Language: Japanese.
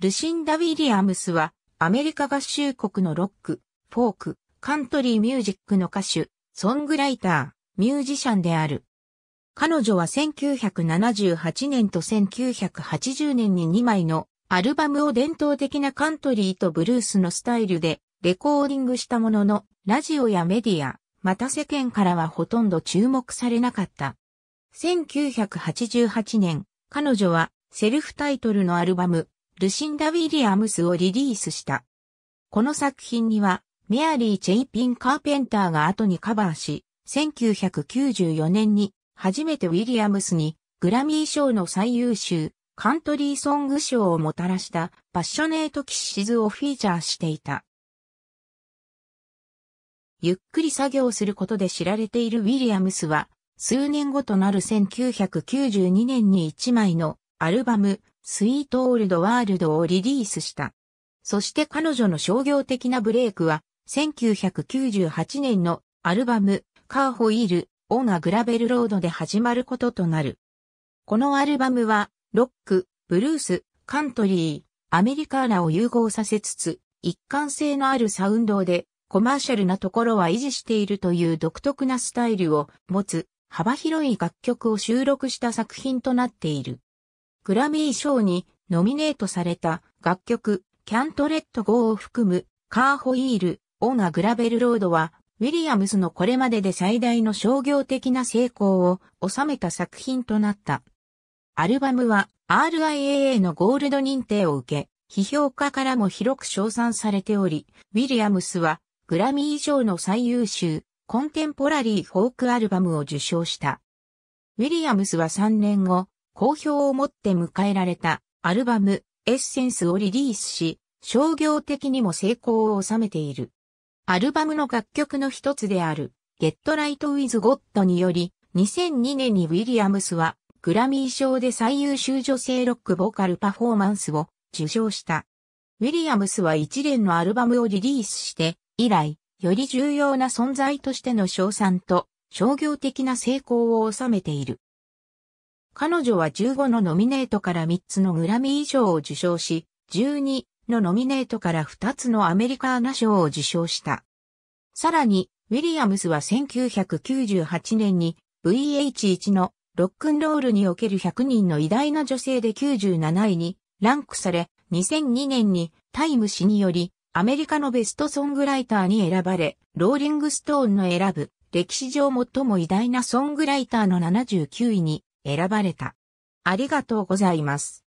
ルシンダ・ウィリアムスは、アメリカ合衆国のロック、フォーク、カントリーミュージックの歌手、ソングライター、ミュージシャンである。彼女は1978年と1980年に2枚のアルバムを伝統的なカントリーとブルースのスタイルでレコーディングしたものの、ラジオやメディア、また世間からはほとんど注目されなかった。1988年、彼女はセルフタイトルのアルバム、ルシンダ・ウィリアムスをリリースした。この作品には、メアリー・チェイピン・カーペンターが後にカバーし、1994年に初めてウィリアムスにグラミー賞の最優秀カントリーソング賞をもたらしたパッショネート・キッシズをフィーチャーしていた。ゆっくり作業することで知られているウィリアムスは、数年後となる1992年に1枚のアルバム、スイートオールドワールドをリリースした。そして彼女の商業的なブレイクは、1998年のアルバム、カーホイール、オーナグラベルロードで始まることとなる。このアルバムは、ロック、ブルース、カントリー、アメリカーラを融合させつつ、一貫性のあるサウンドで、コマーシャルなところは維持しているという独特なスタイルを持つ、幅広い楽曲を収録した作品となっている。グラミー賞にノミネートされた楽曲キャントレット号を含むカーホイール、オナグラベルロードはウィリアムスのこれまでで最大の商業的な成功を収めた作品となった。アルバムは RIAA のゴールド認定を受け、批評家からも広く称賛されており、ウィリアムスはグラミー賞の最優秀コンテンポラリーフォークアルバムを受賞した。ウィリアムスは3年後、好評をもって迎えられたアルバムエッセンスをリリースし、商業的にも成功を収めている。アルバムの楽曲の一つである、ゲットライトウィズゴッドにより、2002年にウィリアムスは、グラミー賞で最優秀女性ロックボーカルパフォーマンスを受賞した。ウィリアムスは一連のアルバムをリリースして、以来、より重要な存在としての賞賛と、商業的な成功を収めている。彼女は15のノミネートから3つのグラミー賞を受賞し、12のノミネートから2つのアメリカーナ賞を受賞した。さらに、ウィリアムスは1998年に VH1 のロックンロールにおける100人の偉大な女性で97位にランクされ、2002年にタイム誌によりアメリカのベストソングライターに選ばれ、ローリングストーンの選ぶ歴史上最も偉大なソングライターの79位に選ばれた。ありがとうございます。